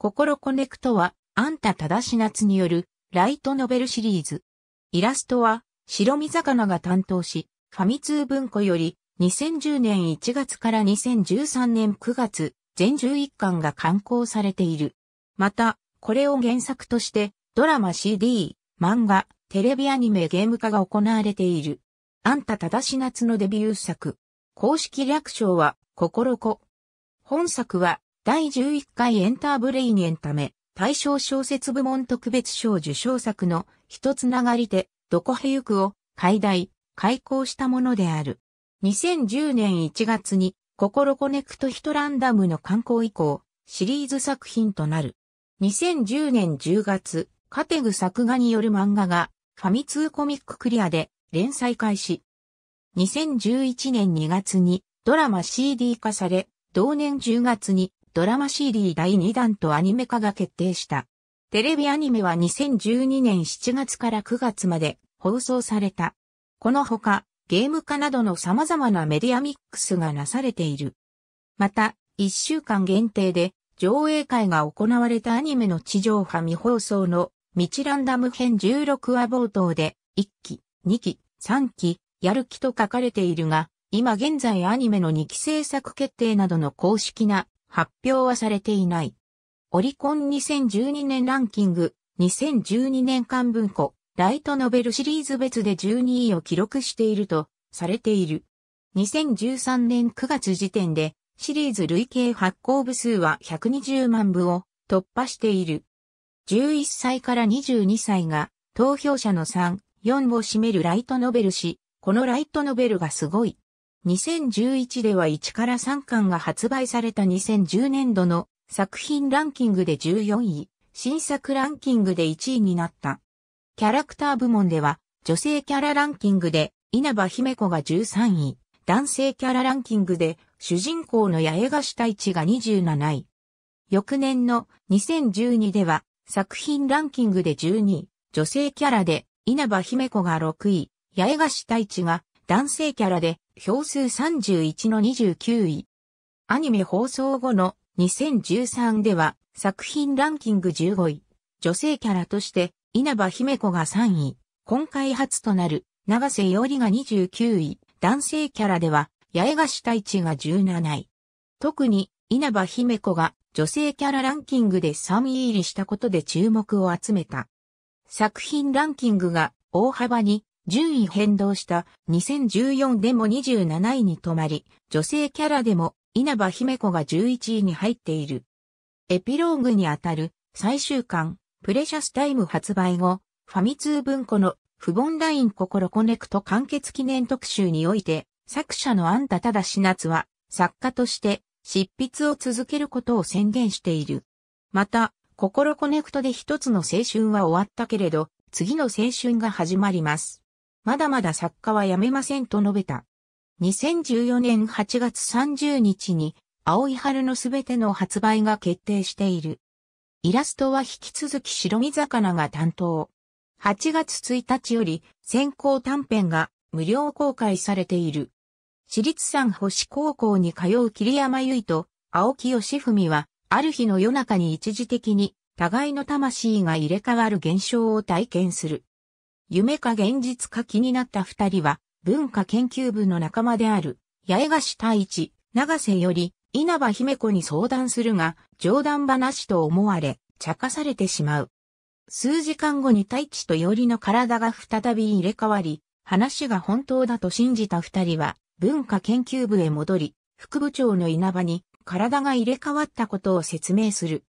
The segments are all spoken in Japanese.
心コネクトは、あんたただし夏による、ライトノベルシリーズ。イラストは、白身魚が担当し、ファミ通文庫より、2010年1月から2013年9月、全11巻が刊行されている。また、これを原作として、ドラマ CD、漫画、テレビアニメゲーム化が行われている。あんたただし夏のデビュー作。公式略称は、心子。本作は、第11回エンターブレイニエンタメ、対象小説部門特別賞受賞作の一つながりで、どこへ行くを、解題、開講したものである。2010年1月に、ココロコネクトヒトランダムの刊行以降、シリーズ作品となる。2010年10月、カテグ作画による漫画が、ファミ通コミッククリアで連載開始。2011年2月にドラマ CD 化され、同年10月にドラマ CD 第2弾とアニメ化が決定した。テレビアニメは2012年7月から9月まで放送された。このほか、ゲーム化などの様々なメディアミックスがなされている。また、1週間限定で上映会が行われたアニメの地上波未放送の未知ランダム編16話冒頭で1期、2期、3期、やる気と書かれているが、今現在アニメの2期制作決定などの公式な発表はされていない。オリコン2012年ランキング、2012年間文庫、ライトノベルシリーズ別で12位を記録しているとされている。2013年9月時点でシリーズ累計発行部数は120万部を突破している。11歳から22歳が投票者の3、4を占めるライトノベル誌。このライトノベルがすごい。2011では1から3巻が発売された2010年度の作品ランキングで14位、新作ランキングで1位になった。キャラクター部門では、女性キャラランキングで、稲葉姫子が13位、男性キャラランキングで、主人公の八重樫太一が27位。翌年の2012では、作品ランキングで12位、女性キャラで、稲葉姫子が6位、八重樫太一が男性キャラで票数31の29位。アニメ放送後の2013では作品ランキング15位。女性キャラとして稲葉姫子が3位。今回初となる長瀬よりが29位。男性キャラでは八重樫太一が17位。特に稲葉姫子が女性キャラランキングで3位入りしたことで注目を集めた。作品ランキングが大幅に順位変動した2014でも27位に止まり、女性キャラでも稲葉姫子が11位に入っている。エピローグにあたる最終巻プレシャスタイム発売後、ファミ通文庫の不凡ライン心コネクト完結記念特集において、作者のあんたただし夏は作家として執筆を続けることを宣言している。また、心コネクトで一つの青春は終わったけれど、次の青春が始まります。まだまだ作家はやめませんと述べた。2014年8月30日に、青い春のすべての発売が決定している。イラストは引き続き白身魚が担当。8月1日より先行短編が無料公開されている。私立山星高校に通う桐山由衣と青木義文は、ある日の夜中に一時的に互いの魂が入れ替わる現象を体験する。夢か現実か気になった二人は、文化研究部の仲間である、八重樫太一、長瀬より、稲葉姫子に相談するが、冗談話と思われ、茶化されてしまう。数時間後に太一とよりの体が再び入れ替わり、話が本当だと信じた二人は、文化研究部へ戻り、副部長の稲葉に、体が入れ替わったことを説明する。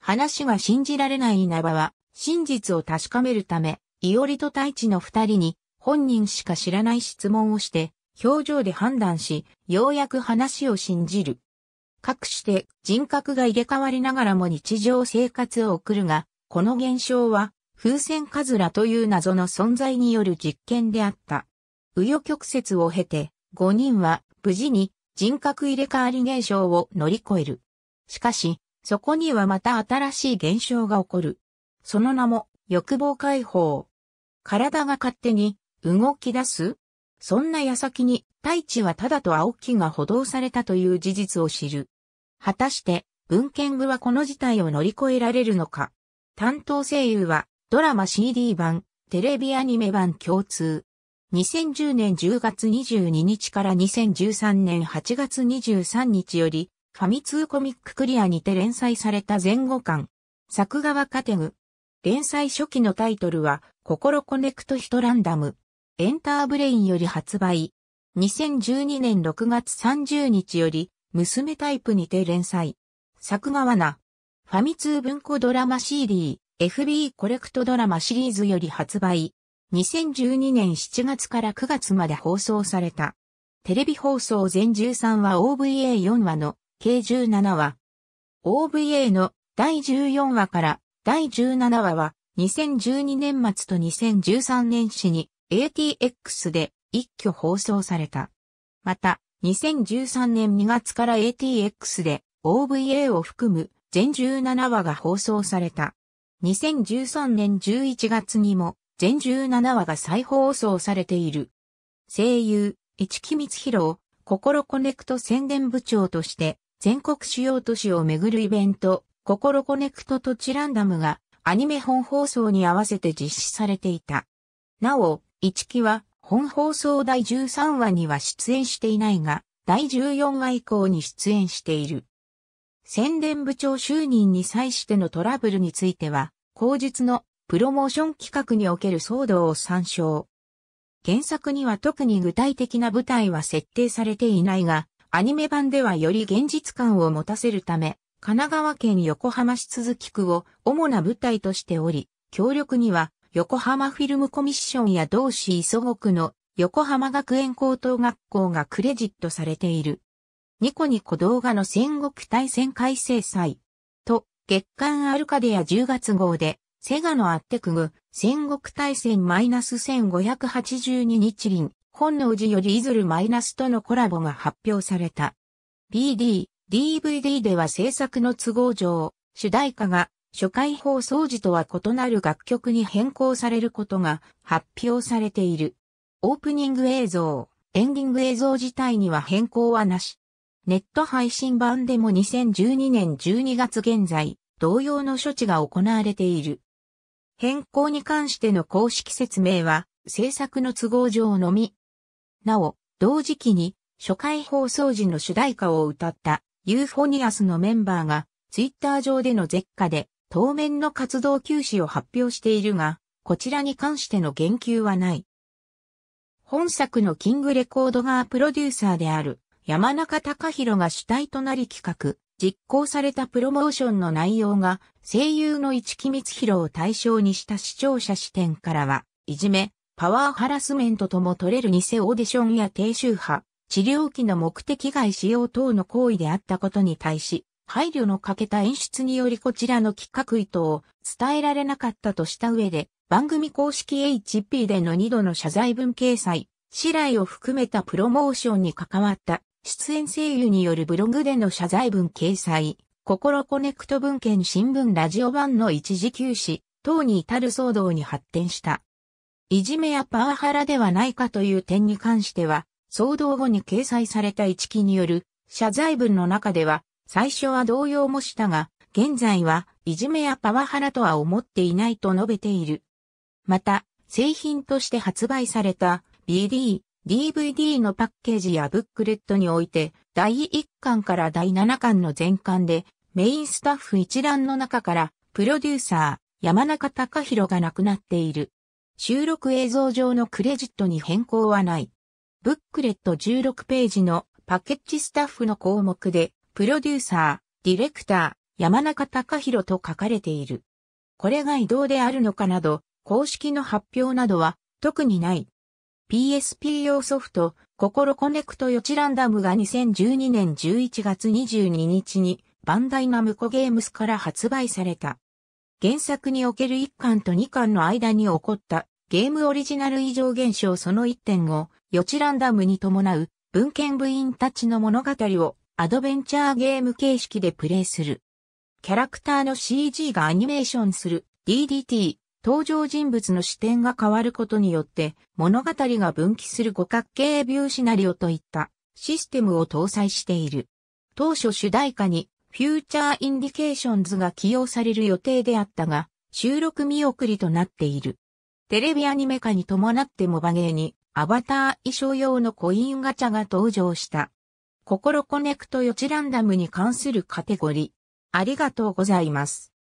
話が信じられない稲葉は、真実を確かめるため、いおりと太一の二人に、本人しか知らない質問をして、表情で判断し、ようやく話を信じる。かくして人格が入れ替わりながらも日常生活を送るが、この現象は、風船カズラという謎の存在による実験であった。紆余曲折を経て、5人は無事に人格入れ替わり現象を乗り越える。しかし、そこにはまた新しい現象が起こる。その名も、欲望解放。体が勝手に動き出すそんな矢先に、大地はただと青木が補導されたという事実を知る。果たして、文献部はこの事態を乗り越えられるのか。担当声優は、ドラマ CD 版、テレビアニメ版共通。2010年10月22日から2013年8月23日より、ファミ通コミッククリアにて連載された前後巻。作画はカテグ、連載初期のタイトルは、心ココネクトヒトランダム。エンターブレインより発売。2012年6月30日より、娘タイプにて連載。作画はな。ファミ通文庫ドラマ CD、FB コレクトドラマシリーズより発売。2012年7月から9月まで放送された。テレビ放送全13話 OVA4 話の計17話。OVA の第14話から第17話は2012年末と2013年始に ATX で一挙放送された。また、2013年2月から ATX で OVA を含む全17話が放送された。2013年11月にも全17話が再放送されている。声優、市木光弘を心コネクト宣伝部長として全国主要都市をめぐるイベント、ココロコネクトとチランダムがアニメ本放送に合わせて実施されていた。なお、一期は本放送第13話には出演していないが、第14話以降に出演している。宣伝部長就任に際してのトラブルについては、後日のプロモーション企画における騒動を参照。原作には特に具体的な舞台は設定されていないが、アニメ版ではより現実感を持たせるため、神奈川県横浜市鈴木区を主な舞台としており、協力には横浜フィルムコミッションや同市磯国の横浜学園高等学校がクレジットされている。ニコニコ動画の戦国対戦改正祭と月刊アルカデア10月号でセガのあってくぐ戦国大戦マイナス1582日輪本能寺よりイズルマイナスとのコラボが発表された。BD DVD では制作の都合上、主題歌が初回放送時とは異なる楽曲に変更されることが発表されている。オープニング映像、エンディング映像自体には変更はなし。ネット配信版でも2012年12月現在、同様の処置が行われている。変更に関しての公式説明は、制作の都合上のみ。なお、同時期に、初回放送時の主題歌を歌ったユーフォニアスのメンバーが、ツイッター上での絶下で、当面の活動休止を発表しているが、こちらに関しての言及はない。本作のキングレコードがプロデューサーである山中隆弘が主体となり企画、実行されたプロモーションの内容が声優の市木光弘を対象にした視聴者視点からは、いじめ、パワーハラスメントとも取れる偽オーディションや低周波、治療器の目的外使用等の行為であったことに対し、配慮の欠けた演出によりこちらの企画意図を伝えられなかったとした上で、番組公式 HP での2度の謝罪文掲載、市来を含めたプロモーションに関わった出演声優によるブログでの謝罪文掲載、心コネクト文献新聞ラジオ版の一時休止等に至る騒動に発展した。いじめやパワハラではないかという点に関しては、騒動後に掲載された一期による謝罪文の中では、最初は動揺もしたが、現在はいじめやパワハラとは思っていないと述べている。また、製品として発売された BD、DVD のパッケージやブックレットにおいて、第1巻から第7巻の全巻で、メインスタッフ一覧の中から、プロデューサー、山中隆弘が亡くなっている。収録映像上のクレジットに変更はない。ブックレット16ページのパッケッジスタッフの項目で、プロデューサー、ディレクター、山中隆弘と書かれている。これが移動であるのかなど、公式の発表などは特にない。PSP 用ソフト、ココロコネクト予知ランダムが2012年11月22日にバンダイナムコゲームスから発売された。原作における1巻と2巻の間に起こったゲームオリジナル異常現象その1を、予知ランダムに伴う文献部員たちの物語をアドベンチャーゲーム形式でプレイする。キャラクターの CG がアニメーションする DDT、登場人物の視点が変わることによって物語が分岐する五角形ビューシナリオといったシステムを搭載している。当初主題歌にフューチャーインディケーションズが起用される予定であったが収録見送りとなっている。テレビアニメ化に伴ってモバゲーにアバター衣装用のコインガチャが登場した。心ココネクト予知ランダムに関するカテゴリー。ありがとうございます。